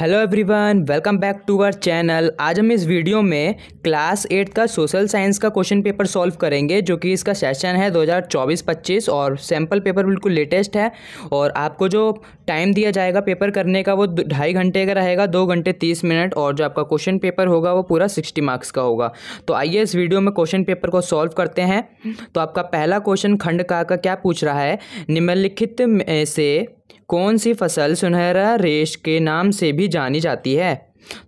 Hello everyone welcome back to our channel आज हम इस वीडियो में क्लास एट का सोशल साइंस का क्वेश्चन पेपर सॉल्व करेंगे जो कि इसका सेशन है 2024-25 और सैम्पल पेपर बिल्कुल लेटेस्ट है और आपको जो टाइम दिया जाएगा पेपर करने का वो ढाई घंटे का रहेगा दो घंटे तीस मिनट और जो आपका क्वेश्चन पेपर होगा वो पूरा सिक्सटी मार्क्स का होगा तो आइए इस वीडियो में क्वेश्चन पेपर को सॉल्व करते हैं तो आपका पहला क्वेश्चन खंड का, का क्या पूछ रहा है निम्नलिखित से कौन सी फसल सुनहरा रेश के नाम से भी जानी जाती है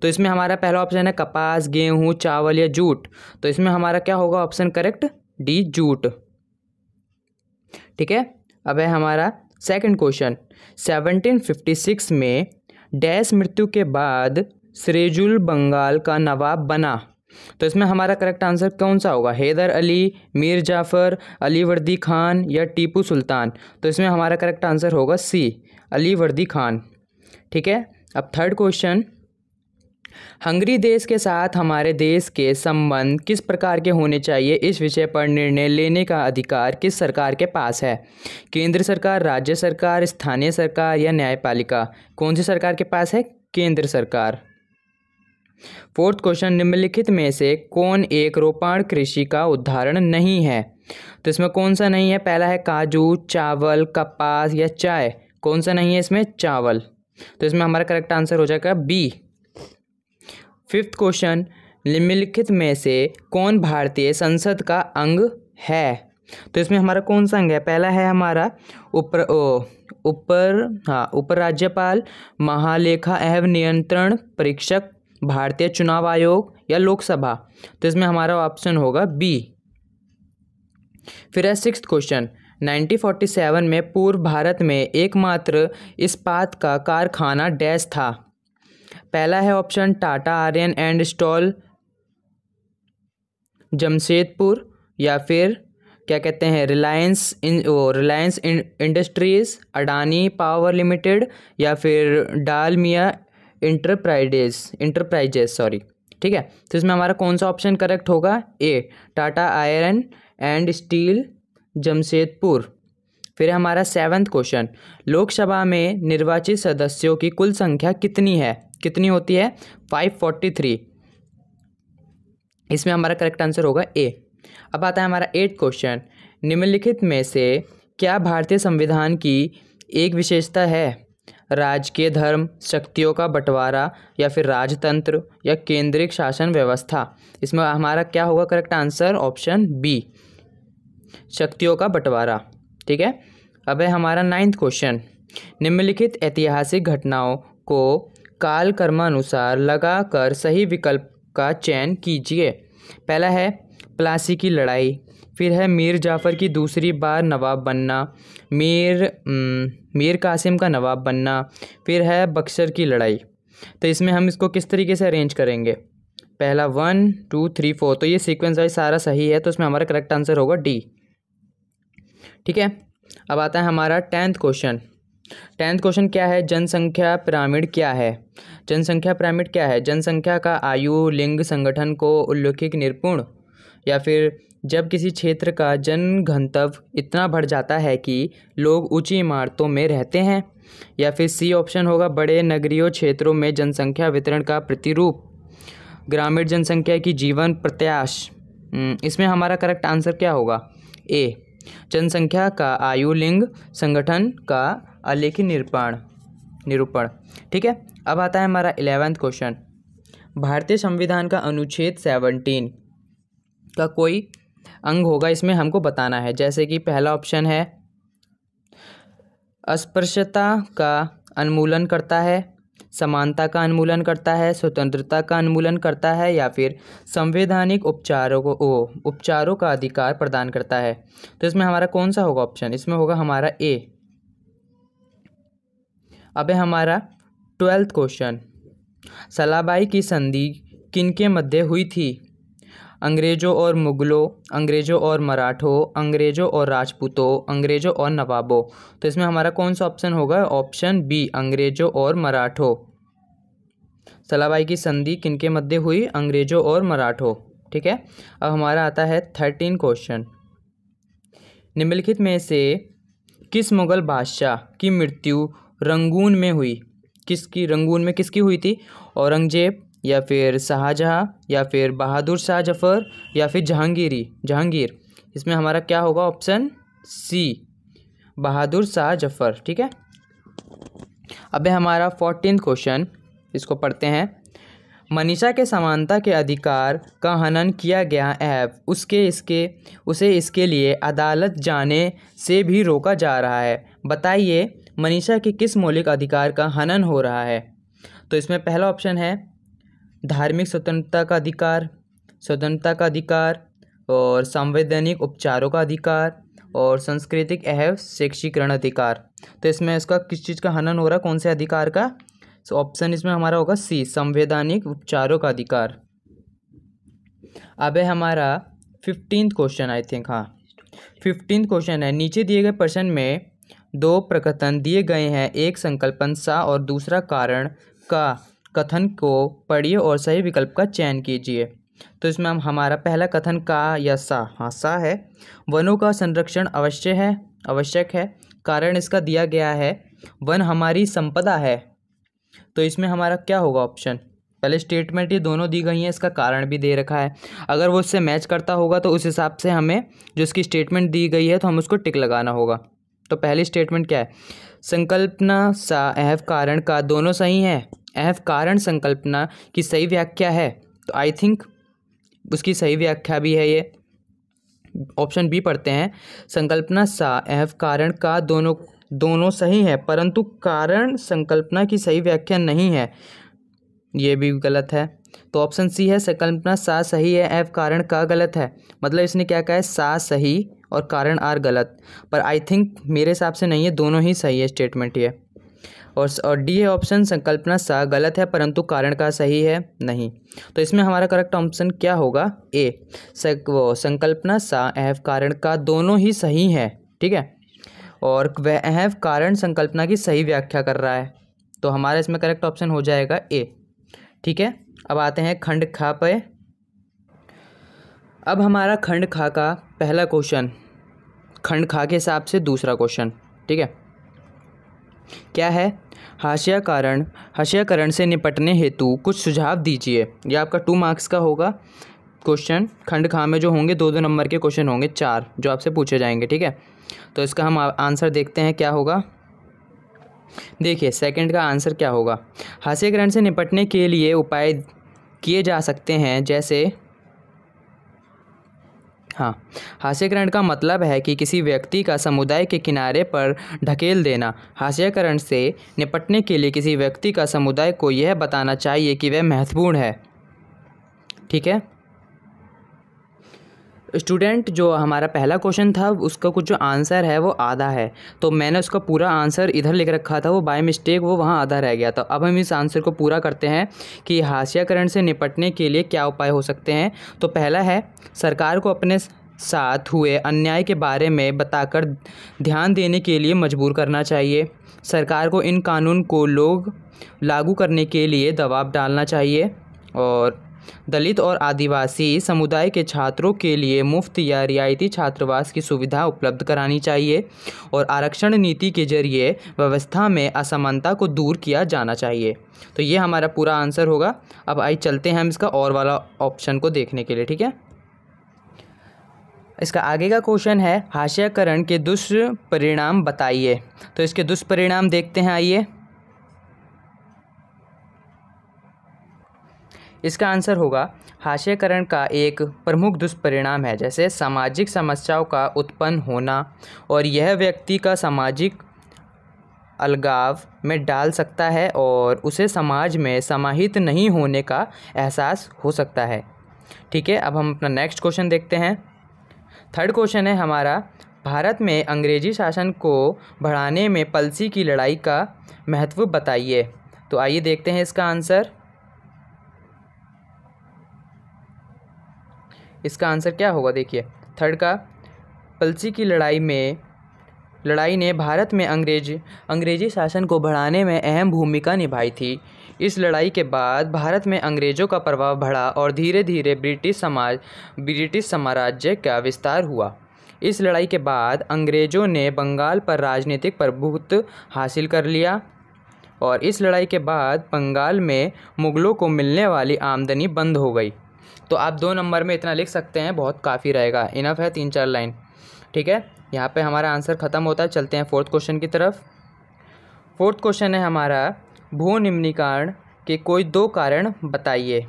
तो इसमें हमारा पहला ऑप्शन है कपास गेहूँ चावल या जूट तो इसमें हमारा क्या होगा ऑप्शन करेक्ट डी जूट ठीक है अब है हमारा सेकंड क्वेश्चन 1756 में डैश मृत्यु के बाद सरेजुल बंगाल का नवाब बना तो इसमें हमारा करेक्ट आंसर कौन सा होगा हैदर अली मीर जाफ़र अली वर्दी खान या टीपू सुल्तान तो इसमें हमारा करेक्ट आंसर होगा सी अली वर्दी खान ठीक है अब थर्ड क्वेश्चन हंगरी देश के साथ हमारे देश के संबंध किस प्रकार के होने चाहिए इस विषय पर निर्णय लेने का अधिकार किस सरकार के पास है केंद्र सरकार राज्य सरकार स्थानीय सरकार या न्यायपालिका कौन सी सरकार के पास है केंद्र सरकार फोर्थ क्वेश्चन निम्नलिखित में से कौन एक रोपाण कृषि का उदाहरण नहीं है तो इसमें कौन सा नहीं है पहला है काजू चावल कपास या चाय कौन सा नहीं है इसमें चावल तो इसमें हमारा करेक्ट आंसर हो जाएगा बी फिफ्थ क्वेश्चन निम्नलिखित में से कौन भारतीय संसद का अंग है तो इसमें हमारा कौन सा अंग है पहला है हमारा उपर ओ, ऊपर हाँ उपराज्यपाल महालेखा एवं नियंत्रण परीक्षक भारतीय चुनाव आयोग या लोकसभा तो इसमें हमारा ऑप्शन होगा बी फिर है सिक्स क्वेश्चन 1947 में पूर्व भारत में एकमात्र इस्पात का कारखाना डैश था पहला है option Tata iron and steel Jamshedpur या फिर क्या कहते हैं रिलायंस इन ओ Reliance industries Adani power limited या फिर डालमिया इंटरप्राइडेज इंटरप्राइजेस सॉरी ठीक है तो इसमें हमारा कौन सा ऑप्शन करेक्ट होगा A Tata iron and steel Jamshedpur फिर हमारा सेवन्थ क्वेश्चन लोकसभा में निर्वाचित सदस्यों की कुल संख्या कितनी है कितनी होती है फाइव फोर्टी थ्री इसमें हमारा करेक्ट आंसर होगा ए अब आता है हमारा एट क्वेश्चन निम्नलिखित में से क्या भारतीय संविधान की एक विशेषता है राजकीय धर्म शक्तियों का बंटवारा या फिर राजतंत्र या केंद्रिक शासन व्यवस्था इसमें हमारा क्या होगा करेक्ट आंसर ऑप्शन बी शक्तियों का बंटवारा ठीक है अब है हमारा नाइन्थ क्वेश्चन निम्नलिखित ऐतिहासिक घटनाओं को काल कर्मानुसार लगाकर सही विकल्प का चयन कीजिए पहला है प्लासी की लड़ाई फिर है मीर जाफ़र की दूसरी बार नवाब बनना मीर मीर कासिम का नवाब बनना फिर है बक्सर की लड़ाई तो इसमें हम इसको किस तरीके से अरेंज करेंगे पहला वन टू थ्री फोर तो ये सीक्वेंस वाइज सारा सही है तो इसमें हमारा करेक्ट आंसर होगा डी ठीक है अब आता है हमारा टेंथ क्वेश्चन टेंथ क्वेश्चन क्या है जनसंख्या पिरामिड क्या है जनसंख्या पिरामिड क्या है जनसंख्या का आयु लिंग संगठन को उल्लेखिक निरपूर्ण या फिर जब किसी क्षेत्र का जन घनत्व इतना बढ़ जाता है कि लोग ऊँची इमारतों में रहते हैं या फिर सी ऑप्शन होगा बड़े नगरीय क्षेत्रों में जनसंख्या वितरण का प्रतिरूप ग्रामीण जनसंख्या की जीवन प्रत्याश हम्म, इसमें हमारा करेक्ट आंसर क्या होगा ए जनसंख्या का आयु लिंग संगठन का अलेखी निरूपण निरूपण ठीक है अब आता है हमारा इलेवेंथ क्वेश्चन भारतीय संविधान का अनुच्छेद सेवनटीन का कोई अंग होगा इसमें हमको बताना है जैसे कि पहला ऑप्शन है अस्पृश्यता का अनुमूलन करता है समानता का अनुमूलन करता है स्वतंत्रता का अनुमूलन करता है या फिर संवैधानिक उपचारों को उपचारों का अधिकार प्रदान करता है तो इसमें हमारा कौन सा होगा ऑप्शन इसमें होगा हमारा ए अब है हमारा ट्वेल्थ क्वेश्चन सलाबाई की संधि किनके मध्य हुई थी अंग्रेज़ों और मुग़लों अंग्रेज़ों और मराठों अंग्रेज़ों और राजपूतों अंग्रेज़ों और नवाबों तो इसमें हमारा कौन सा ऑप्शन होगा ऑप्शन बी अंग्रेज़ों और मराठों सलाबाई की संधि किनके मध्य हुई अंग्रेज़ों और मराठों ठीक है अब हमारा आता है थर्टीन क्वेश्चन निम्नलिखित में से किस मुग़ल बादशाह की मृत्यु रंगून में हुई किसकी रंगून में किसकी हुई थी औरंगजेब या फिर शाहजहाँ या फिर बहादुर शाह जफ़र या फिर जहांगीरी जहांगीर इसमें हमारा क्या होगा ऑप्शन सी बहादुर शाह जफ़र ठीक है अब हमारा फोर्टीन क्वेश्चन इसको पढ़ते हैं मनीषा के समानता के अधिकार का हनन किया गया ऐप उसके इसके उसे इसके लिए अदालत जाने से भी रोका जा रहा है बताइए मनीषा के किस मौलिक अधिकार का हनन हो रहा है तो इसमें पहला ऑप्शन है धार्मिक स्वतंत्रता का अधिकार स्वतंत्रता का अधिकार और संवैधानिक उपचारों का अधिकार और सांस्कृतिक एवं शैक्षिकरण अधिकार तो इसमें इसका किस चीज़ का हनन हो रहा है कौन से अधिकार का सो ऑप्शन इसमें हमारा होगा सी संवैधानिक उपचारों का अधिकार अब है हमारा फिफ्टीन क्वेश्चन आई थिंक हाँ फिफ्टीन क्वेश्चन है नीचे दिए गए प्रश्न में दो प्रकथन दिए गए हैं एक संकल्पन सा और दूसरा कारण का कथन को पढ़िए और सही विकल्प का चयन कीजिए तो इसमें हम हमारा पहला कथन का या सा हाँ सा है वनों का संरक्षण अवश्य है आवश्यक है कारण इसका दिया गया है वन हमारी संपदा है तो इसमें हमारा क्या होगा ऑप्शन पहले स्टेटमेंट ये दोनों दी गई हैं इसका कारण भी दे रखा है अगर वो उससे मैच करता होगा तो उस हिसाब से हमें जो इसकी स्टेटमेंट दी गई है तो हम उसको टिक लगाना होगा तो पहली स्टेटमेंट क्या है संकल्पना सा अह कारण का दोनों सही हैं एफ कारण संकल्पना की सही व्याख्या है तो आई थिंक उसकी सही व्याख्या भी है ये ऑप्शन बी पढ़ते हैं संकल्पना सा एफ कारण का दोनों दोनों सही है परंतु कारण संकल्पना की सही व्याख्या नहीं है ये भी गलत है तो ऑप्शन सी है संकल्पना सा सही है एफ कारण का गलत है मतलब इसने क्या कहा है सा सही और कारण आर गलत पर आई थिंक मेरे हिसाब से नहीं है दोनों ही सही है स्टेटमेंट ये और और डी है ऑप्शन संकल्पना सा गलत है परंतु कारण का सही है नहीं तो इसमें हमारा करेक्ट ऑप्शन क्या होगा ए सक, वो संकल्पना सा अह कारण का दोनों ही सही है ठीक है और वह अहव कारण संकल्पना की सही व्याख्या कर रहा है तो हमारा इसमें करेक्ट ऑप्शन हो जाएगा ए ठीक है अब आते हैं खंड खा पे अब हमारा खंड खा का पहला क्वेश्चन खंड खा के हिसाब से दूसरा क्वेश्चन ठीक है क्या है हाशियाकरण हाशियाकरण से निपटने हेतु कुछ सुझाव दीजिए यह आपका टू मार्क्स का होगा क्वेश्चन खंड खा में जो होंगे दो दो नंबर के क्वेश्चन होंगे चार जो आपसे पूछे जाएंगे ठीक है तो इसका हम आंसर देखते हैं क्या होगा देखिए सेकंड का आंसर क्या होगा हास्यकरण से निपटने के लिए उपाय किए जा सकते हैं जैसे हाँ हास्यकरण का मतलब है कि किसी व्यक्ति का समुदाय के किनारे पर ढकेल देना हास्यकरण से निपटने के लिए किसी व्यक्ति का समुदाय को यह बताना चाहिए कि वह महत्वपूर्ण है ठीक है स्टूडेंट जो हमारा पहला क्वेश्चन था उसका कुछ जो आंसर है वो आधा है तो मैंने उसका पूरा आंसर इधर लिख रखा था वो बाय मिस्टेक वो वहाँ आधा रह गया था अब हम इस आंसर को पूरा करते हैं कि हाशियाकरण से निपटने के लिए क्या उपाय हो सकते हैं तो पहला है सरकार को अपने साथ हुए अन्याय के बारे में बताकर ध्यान देने के लिए मजबूर करना चाहिए सरकार को इन कानून को लोग लागू करने के लिए दबाव डालना चाहिए और दलित और आदिवासी समुदाय के छात्रों के लिए मुफ्त या रियायती छात्रावास की सुविधा उपलब्ध करानी चाहिए और आरक्षण नीति के जरिए व्यवस्था में असमानता को दूर किया जाना चाहिए तो ये हमारा पूरा आंसर होगा अब आई चलते हैं हम इसका और वाला ऑप्शन को देखने के लिए ठीक है इसका आगे का क्वेश्चन है हास्याकरण के दुष्परिणाम बताइए तो इसके दुष्परिणाम देखते हैं आइए इसका आंसर होगा हास्यकरण का एक प्रमुख दुष्परिणाम है जैसे सामाजिक समस्याओं का उत्पन्न होना और यह व्यक्ति का सामाजिक अलगाव में डाल सकता है और उसे समाज में समाहित नहीं होने का एहसास हो सकता है ठीक है अब हम अपना नेक्स्ट क्वेश्चन देखते हैं थर्ड क्वेश्चन है हमारा भारत में अंग्रेजी शासन को बढ़ाने में पलसी की लड़ाई का महत्व बताइए तो आइए देखते हैं इसका आंसर इसका आंसर क्या होगा देखिए थर्ड का पलसी की लड़ाई में लड़ाई ने भारत में अंग्रेज अंग्रेजी शासन को बढ़ाने में अहम भूमिका निभाई थी इस लड़ाई के बाद भारत में अंग्रेज़ों का प्रभाव बढ़ा और धीरे धीरे ब्रिटिश समाज ब्रिटिश साम्राज्य का विस्तार हुआ इस लड़ाई के बाद अंग्रेज़ों ने बंगाल पर राजनीतिक प्रभुत्व हासिल कर लिया और इस लड़ाई के बाद बंगाल में मुग़लों को मिलने वाली आमदनी बंद हो गई तो आप दो नंबर में इतना लिख सकते हैं बहुत काफ़ी रहेगा इनफ है तीन चार लाइन ठीक है यहाँ पे हमारा आंसर ख़त्म होता है चलते हैं फोर्थ क्वेश्चन की तरफ फोर्थ क्वेश्चन है हमारा भू निम्नीकरण के कोई दो कारण बताइए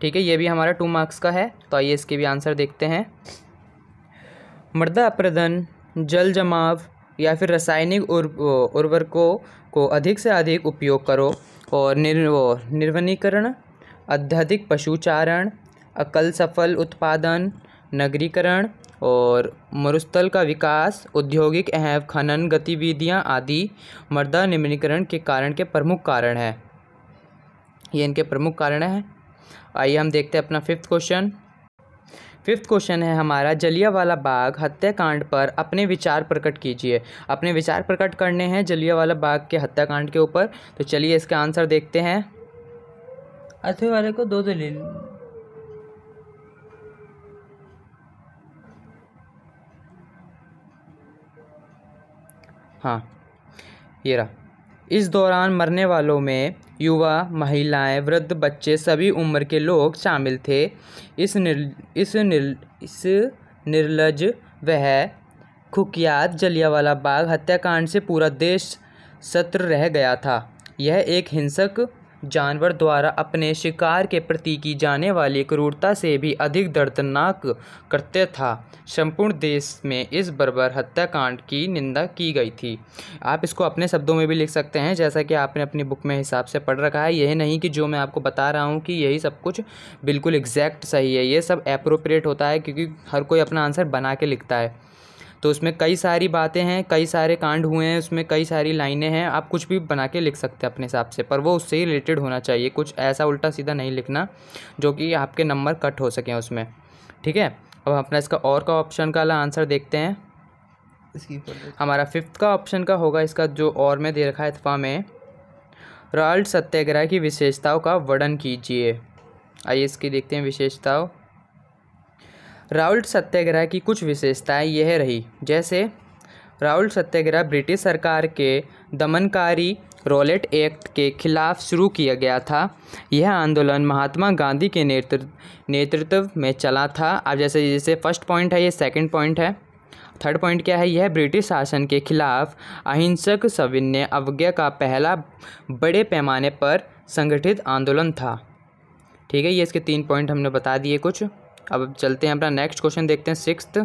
ठीक है ये भी हमारा टू मार्क्स का है तो आइए इसके भी आंसर देखते हैं मृदा अपरदन जल जमाव या फिर रासायनिक उर्वरकों को अधिक से अधिक उपयोग करो और निर्व निर्वनीकरण अत्यधिक पशुचारण अकल सफल उत्पादन नगरीकरण और मरुस्थल का विकास औद्योगिक एवं खनन गतिविधियां आदि मृदा निम्नीकरण के कारण के प्रमुख कारण हैं ये इनके प्रमुख कारण हैं आइए हम देखते हैं अपना फिफ्थ क्वेश्चन फिफ्थ क्वेश्चन है हमारा जलियावाला बाग हत्याकांड पर अपने विचार प्रकट कीजिए अपने विचार प्रकट करने हैं जलियावाला बाग के हत्याकांड के ऊपर तो चलिए इसका आंसर देखते हैं अथवे वाले को दो दो ले हाँ ये रहा इस दौरान मरने वालों में युवा महिलाएं वृद्ध बच्चे सभी उम्र के लोग शामिल थे इस निर इस निर इस निर्लज वह खुकियात जलियावाला बाग हत्याकांड से पूरा देश सत्र रह गया था यह एक हिंसक जानवर द्वारा अपने शिकार के प्रति की जाने वाली क्रूरता से भी अधिक दर्दनाक करते था संपूर्ण देश में इस बर्बर हत्याकांड की निंदा की गई थी आप इसको अपने शब्दों में भी लिख सकते हैं जैसा कि आपने अपनी बुक में हिसाब से पढ़ रखा है यह नहीं कि जो मैं आपको बता रहा हूँ कि यही सब कुछ बिल्कुल एग्जैक्ट सही है ये सब अप्रोप्रिएट होता है क्योंकि हर कोई अपना आंसर बना के लिखता है तो उसमें कई सारी बातें हैं कई सारे कांड हुए हैं उसमें कई सारी लाइनें हैं आप कुछ भी बना के लिख सकते हैं अपने हिसाब से पर वो उससे ही रिलेटेड होना चाहिए कुछ ऐसा उल्टा सीधा नहीं लिखना जो कि आपके नंबर कट हो सकें उसमें ठीक है अब अपना इसका और का ऑप्शन का वाला आंसर देखते हैं हमारा फिफ्थ का ऑप्शन का होगा इसका जो और में दे रखा है इतफा में रॉल्ट सत्याग्रह की विशेषताओं का वर्णन कीजिए आइए इसकी देखते हैं विशेषताओं राउल्ट सत्याग्रह की कुछ विशेषताएं यह रही जैसे राउल्ट सत्याग्रह ब्रिटिश सरकार के दमनकारी रोलेट एक्ट के खिलाफ शुरू किया गया था यह आंदोलन महात्मा गांधी के नेतृत्व नेतृत्व में चला था अब जैसे जैसे फर्स्ट पॉइंट है ये सेकंड पॉइंट है थर्ड पॉइंट क्या है यह ब्रिटिश शासन के खिलाफ अहिंसक सविनय अवज्ञा का पहला बड़े पैमाने पर संगठित आंदोलन था ठीक है ये इसके तीन पॉइंट हमने बता दिए कुछ अब चलते हैं अपना नेक्स्ट क्वेश्चन देखते हैं सिक्स्थ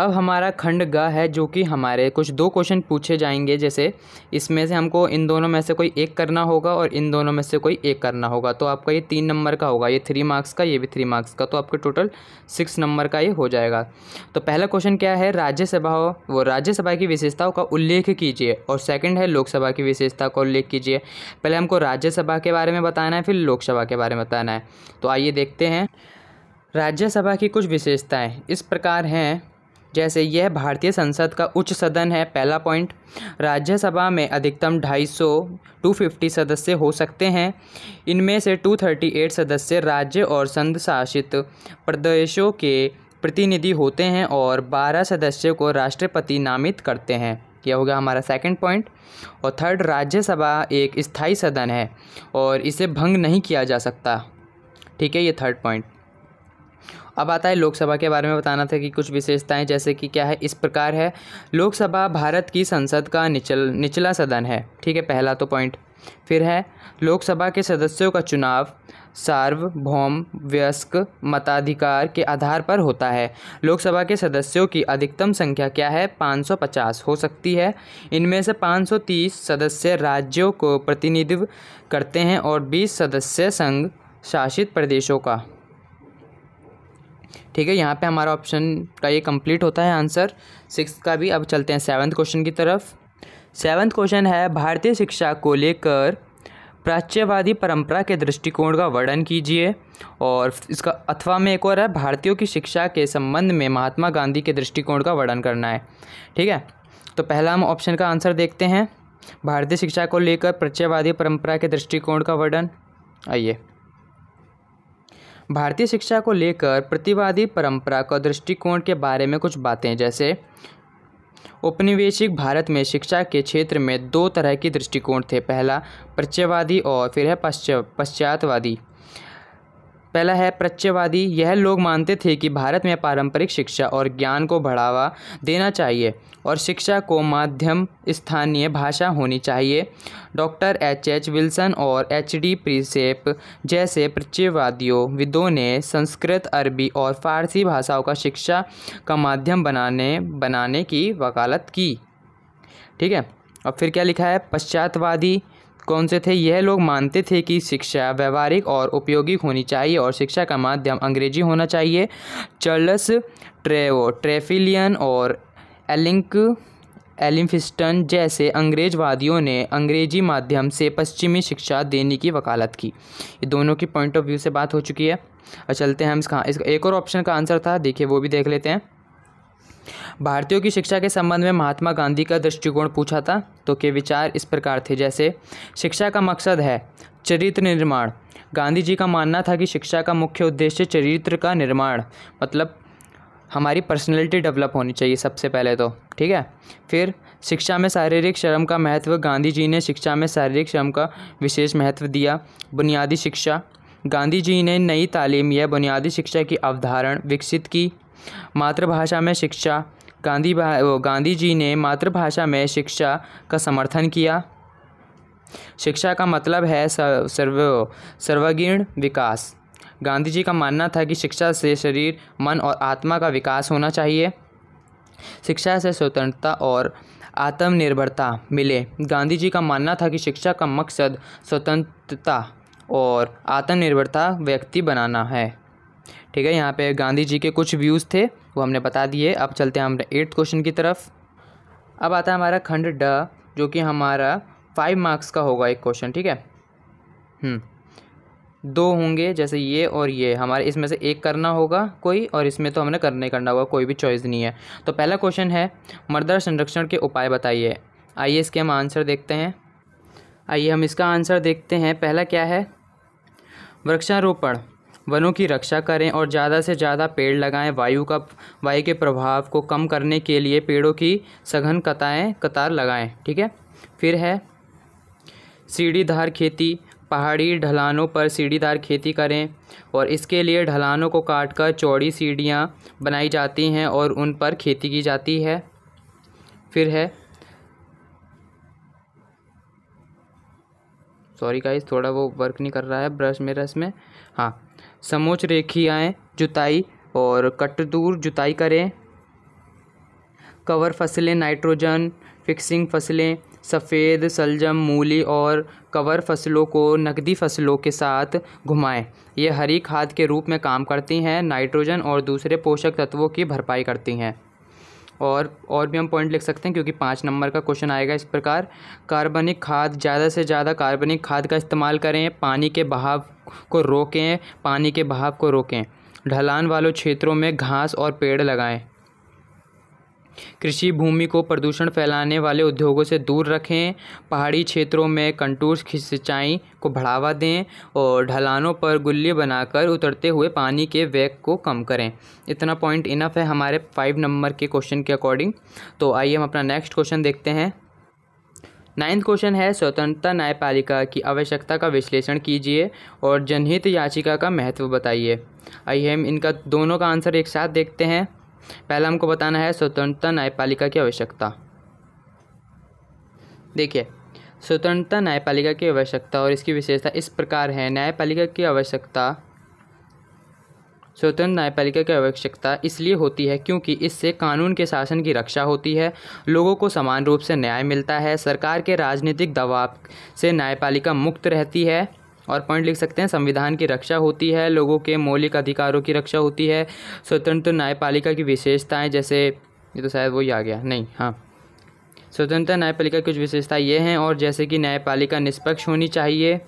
अब हमारा खंड ग है जो कि हमारे कुछ दो क्वेश्चन पूछे जाएंगे जैसे इसमें से हमको इन दोनों में से कोई एक करना होगा और इन दोनों में से कोई एक करना होगा तो आपका ये तीन नंबर का होगा ये थ्री मार्क्स का ये भी थ्री मार्क्स का तो आपके टोटल सिक्स नंबर का ये हो जाएगा तो पहला क्वेश्चन क्या है राज्यसभा वो राज्यसभा की विशेषताओं का उल्लेख कीजिए और सेकेंड है लोकसभा की विशेषता का उल्लेख कीजिए पहले हमको राज्यसभा के बारे में बताना है फिर लोकसभा के बारे में बताना है तो आइए देखते हैं राज्यसभा की कुछ विशेषताएं इस प्रकार हैं जैसे यह भारतीय संसद का उच्च सदन है पहला पॉइंट राज्यसभा में अधिकतम 250 250 सदस्य हो सकते हैं इनमें से 238 सदस्य राज्य और संघ शासित प्रदेशों के प्रतिनिधि होते हैं और 12 सदस्यों को राष्ट्रपति नामित करते हैं यह होगा हमारा सेकंड पॉइंट और थर्ड राज्यसभा एक स्थायी सदन है और इसे भंग नहीं किया जा सकता ठीक है ये थर्ड पॉइंट अब आता है लोकसभा के बारे में बताना था कि कुछ विशेषताएं जैसे कि क्या है इस प्रकार है लोकसभा भारत की संसद का निचल निचला सदन है ठीक है पहला तो पॉइंट फिर है लोकसभा के सदस्यों का चुनाव सार्वभौम व्यस्क मताधिकार के आधार पर होता है लोकसभा के सदस्यों की अधिकतम संख्या क्या है 550 हो सकती है इनमें से 530 सदस्य राज्यों को प्रतिनिधित्व करते हैं और 20 सदस्य संघ शासित प्रदेशों का ठीक है यहाँ पे हमारा ऑप्शन का ये कंप्लीट होता है आंसर सिक्स का भी अब चलते हैं सेवन्थ क्वेश्चन की तरफ सेवन्थ क्वेश्चन है भारतीय शिक्षा को लेकर प्राच्यवादी परंपरा के दृष्टिकोण का वर्णन कीजिए और इसका अथवा में एक और है भारतीयों की शिक्षा के संबंध में महात्मा गांधी के दृष्टिकोण का वर्णन करना है ठीक है तो पहला हम ऑप्शन का आंसर देखते हैं भारतीय शिक्षा को लेकर प्राच्यवादी परंपरा के दृष्टिकोण का वर्णन आइए भारतीय शिक्षा को लेकर प्रतिवादी परंपरा का दृष्टिकोण के बारे में कुछ बातें जैसे उपनिवेशिक भारत में शिक्षा के क्षेत्र में दो तरह के दृष्टिकोण थे पहला प्रत्ययवादी और फिर है पश्चातवादी पहला है प्रच्यवादी यह लोग मानते थे कि भारत में पारंपरिक शिक्षा और ज्ञान को बढ़ावा देना चाहिए और शिक्षा को माध्यम स्थानीय भाषा होनी चाहिए डॉक्टर एच एच विल्सन और एच डी प्रीसेप जैसे प्रच्यवादियों विदों ने संस्कृत अरबी और फारसी भाषाओं का शिक्षा का माध्यम बनाने बनाने की वकालत की ठीक है और फिर क्या लिखा है पश्चातवादी कौन से थे यह लोग मानते थे कि शिक्षा व्यवहारिक और उपयोगी होनी चाहिए और शिक्षा का माध्यम अंग्रेजी होना चाहिए चर्ल्स ट्रेवो ट्रेफिलियन और एलिंक एलिफिस्टन जैसे अंग्रेजवादियों ने अंग्रेजी माध्यम से पश्चिमी शिक्षा देने की वकालत की ये दोनों की पॉइंट ऑफ व्यू से बात हो चुकी है और चलते हैं हम इसका इसका एक और ऑप्शन का आंसर था देखिए वो भी देख लेते हैं भारतीयों की शिक्षा के संबंध में महात्मा गांधी का दृष्टिकोण पूछा था तो के विचार इस प्रकार थे जैसे शिक्षा का मकसद है चरित्र निर्माण गांधी जी का मानना था कि शिक्षा का मुख्य उद्देश्य चरित्र का निर्माण मतलब हमारी पर्सनैलिटी डेवलप होनी चाहिए सबसे पहले तो ठीक है फिर शिक्षा में शारीरिक श्रम का महत्व गांधी जी ने शिक्षा में शारीरिक श्रम का विशेष महत्व दिया बुनियादी शिक्षा गांधी जी ने नई तालीम या बुनियादी शिक्षा की अवधारण विकसित की मातृभाषा में शिक्षा गांधी गांधी जी ने मातृभाषा में शिक्षा का समर्थन किया शिक्षा का मतलब है सर्व सर्वगीण विकास गांधी जी का मानना था कि शिक्षा से शरीर मन और आत्मा का विकास होना चाहिए शिक्षा से स्वतंत्रता और आत्मनिर्भरता मिले गांधी जी का मानना था कि शिक्षा का मकसद स्वतंत्रता और आत्मनिर्भरता व्यक्ति बनाना है ठीक है यहाँ पे गांधी जी के कुछ व्यूज़ थे वो हमने बता दिए अब चलते हैं हमारे एट्थ क्वेश्चन की तरफ अब आता है हमारा खंड ड जो कि हमारा फाइव मार्क्स का होगा एक क्वेश्चन ठीक है हम्म। दो होंगे जैसे ये और ये हमारे इसमें से एक करना होगा कोई और इसमें तो हमने करने करना होगा कोई भी चॉइस नहीं है तो पहला क्वेश्चन है मर्दर संरक्षण के उपाय बताइए आइए इसके हम आंसर देखते हैं आइए हम इसका आंसर देखते हैं पहला क्या है वृक्षारोपण वनों की रक्षा करें और ज़्यादा से ज़्यादा पेड़ लगाएं वायु का वायु के प्रभाव को कम करने के लिए पेड़ों की सघन कताएँ कतार लगाएं ठीक है फिर है सीढ़ीधार खेती पहाड़ी ढलानों पर सीढ़ीदार खेती करें और इसके लिए ढलानों को काटकर चौड़ी सीढ़ियाँ बनाई जाती हैं और उन पर खेती की जाती है फिर है सॉरी गाइस थोड़ा वो वर्क नहीं कर रहा है ब्रश मेरा इसमें हाँ समोच रेखियाएँ जुताई और दूर जुताई करें कवर फसलें नाइट्रोजन फिक्सिंग फसलें सफ़ेद सलजम मूली और कवर फसलों को नकदी फसलों के साथ घुमाएं ये हरी खाद के रूप में काम करती हैं नाइट्रोजन और दूसरे पोषक तत्वों की भरपाई करती हैं और और भी हम पॉइंट लिख सकते हैं क्योंकि पाँच नंबर का क्वेश्चन आएगा इस प्रकार कार्बनिक खाद ज़्यादा से ज़्यादा कार्बनिक खाद का इस्तेमाल करें पानी के बहाव को रोकें पानी के बहाव को रोकें ढलान वालों क्षेत्रों में घास और पेड़ लगाएं कृषि भूमि को प्रदूषण फैलाने वाले उद्योगों से दूर रखें पहाड़ी क्षेत्रों में कंटूर सिंचाई को बढ़ावा दें और ढलानों पर गुल्ली बनाकर उतरते हुए पानी के वेग को कम करें इतना पॉइंट इनफ है हमारे फाइव नंबर के क्वेश्चन के अकॉर्डिंग तो आइए हम अपना नेक्स्ट क्वेश्चन देखते हैं नाइन्थ क्वेश्चन है स्वतंत्रता न्यायपालिका की आवश्यकता का विश्लेषण कीजिए और जनहित याचिका का महत्व बताइए आइए हम इनका दोनों का आंसर एक साथ देखते हैं पहला हमको बताना है स्वतंत्रता न्यायपालिका की आवश्यकता देखिए स्वतंत्रता न्यायपालिका की आवश्यकता और इसकी विशेषता इस प्रकार है न्यायपालिका की आवश्यकता स्वतंत्र न्यायपालिका की आवश्यकता इसलिए होती है क्योंकि इससे कानून के शासन की रक्षा होती है लोगों को समान रूप से न्याय मिलता है सरकार के राजनीतिक दबाव से न्यायपालिका मुक्त रहती है और पॉइंट लिख सकते हैं संविधान की रक्षा होती है लोगों के मौलिक अधिकारों की रक्षा होती है स्वतंत्र न्यायपालिका की विशेषताएँ जैसे ये तो शायद वही आ गया नहीं हाँ स्वतंत्र न्यायपालिका की कुछ विशेषता ये हैं और जैसे कि न्यायपालिका निष्पक्ष होनी चाहिए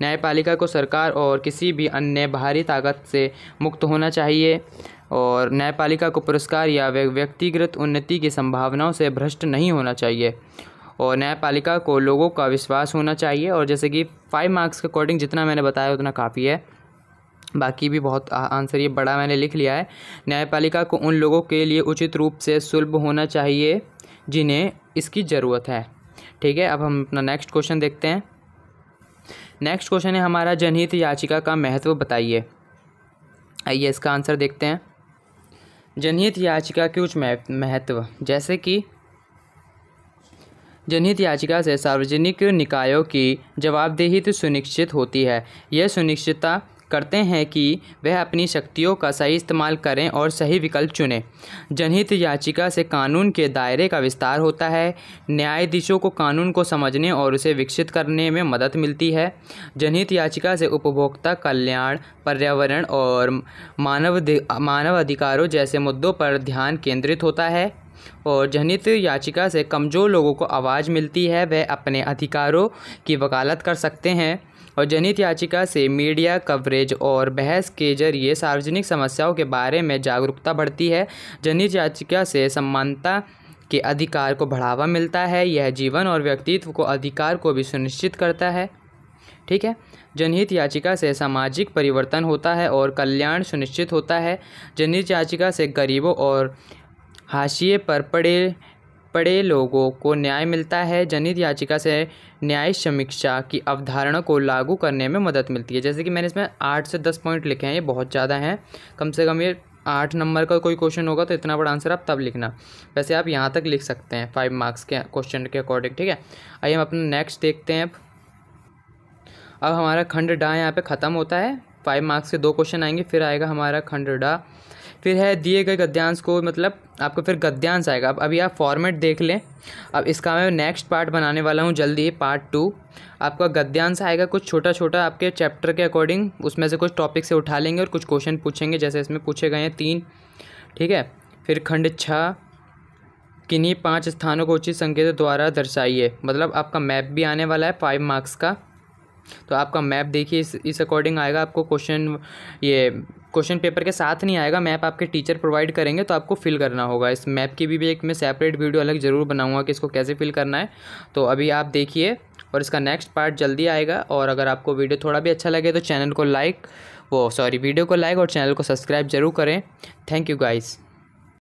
न्यायपालिका को सरकार और किसी भी अन्य बाहरी ताकत से मुक्त होना चाहिए और न्यायपालिका को पुरस्कार या व्यक्तिगत उन्नति की संभावनाओं से भ्रष्ट नहीं होना चाहिए और न्यायपालिका को लोगों का विश्वास होना चाहिए और जैसे कि फाइव मार्क्स के अकॉर्डिंग जितना मैंने बताया उतना काफ़ी है बाकी भी बहुत आंसर ये बड़ा मैंने लिख लिया है न्यायपालिका को उन लोगों के लिए उचित रूप से सुलभ होना चाहिए जिन्हें इसकी ज़रूरत है ठीक है अब हम अपना नेक्स्ट क्वेश्चन देखते हैं नेक्स्ट क्वेश्चन है हमारा जनहित याचिका का महत्व बताइए आइए इसका आंसर देखते हैं जनहित याचिका के उच्च महत्व जैसे कि जनहित याचिका से सार्वजनिक निकायों की जवाबदेही तो सुनिश्चित होती है यह सुनिश्चित करते हैं कि वह अपनी शक्तियों का सही इस्तेमाल करें और सही विकल्प चुनें जनहित याचिका से कानून के दायरे का विस्तार होता है न्यायाधीशों को कानून को समझने और उसे विकसित करने में मदद मिलती है जनहित याचिका से उपभोक्ता कल्याण पर्यावरण और मानव मानव अधिकारों जैसे मुद्दों पर ध्यान केंद्रित होता है और जनहित याचिका से कमज़ोर लोगों को आवाज़ मिलती है वह अपने अधिकारों की वकालत कर सकते हैं और जनहित याचिका से मीडिया कवरेज और बहस के जरिए सार्वजनिक समस्याओं के बारे में जागरूकता बढ़ती है जनहित याचिका से समानता के अधिकार को बढ़ावा मिलता है यह जीवन और व्यक्तित्व को अधिकार को भी सुनिश्चित करता है ठीक है जनहित याचिका से सामाजिक परिवर्तन होता है और कल्याण सुनिश्चित होता है जनहित याचिका से गरीबों और हाशिए पर पड़े पड़े लोगों को न्याय मिलता है जनहित याचिका से न्याय समीक्षा की अवधारणा को लागू करने में मदद मिलती है जैसे कि मैंने इसमें आठ से दस पॉइंट लिखे हैं ये बहुत ज़्यादा हैं कम से कम ये आठ नंबर का कोई क्वेश्चन होगा तो इतना बड़ा आंसर आप तब लिखना वैसे आप यहाँ तक लिख सकते हैं फाइव मार्क्स के क्वेश्चन के अकॉर्डिंग ठीक है आइए हम अपना नेक्स्ट देखते हैं अब अब हमारा खंड डा यहाँ पे ख़त्म होता है फाइव मार्क्स के दो क्वेश्चन आएंगे फिर आएगा हमारा खंड डा फिर है दिए गए गद्यांश को मतलब आपको फिर गद्यांश आएगा अब अभी आप फॉर्मेट देख लें अब इसका मैं नेक्स्ट पार्ट बनाने वाला हूँ जल्दी पार्ट टू आपका गद्यांश आएगा कुछ छोटा छोटा आपके चैप्टर के अकॉर्डिंग उसमें से कुछ टॉपिक से उठा लेंगे और कुछ क्वेश्चन पूछेंगे जैसे इसमें पूछे गए हैं तीन ठीक है फिर खंड छः किन्हीं पाँच स्थानों को उचित संकेत द्वारा दर्शाइए मतलब आपका मैप भी आने वाला है फाइव मार्क्स का तो आपका मैप देखिए इस इस अकॉर्डिंग आएगा आपको क्वेश्चन ये क्वेश्चन पेपर के साथ नहीं आएगा मैप आपके टीचर प्रोवाइड करेंगे तो आपको फिल करना होगा इस मैप की भी, भी एक मैं सेपरेट वीडियो अलग ज़रूर बनाऊंगा कि इसको कैसे फिल करना है तो अभी आप देखिए और इसका नेक्स्ट पार्ट जल्दी आएगा और अगर आपको वीडियो थोड़ा भी अच्छा लगे तो चैनल को लाइक वो सॉरी वीडियो को लाइक और चैनल को सब्सक्राइब जरूर करें थैंक यू गाइज़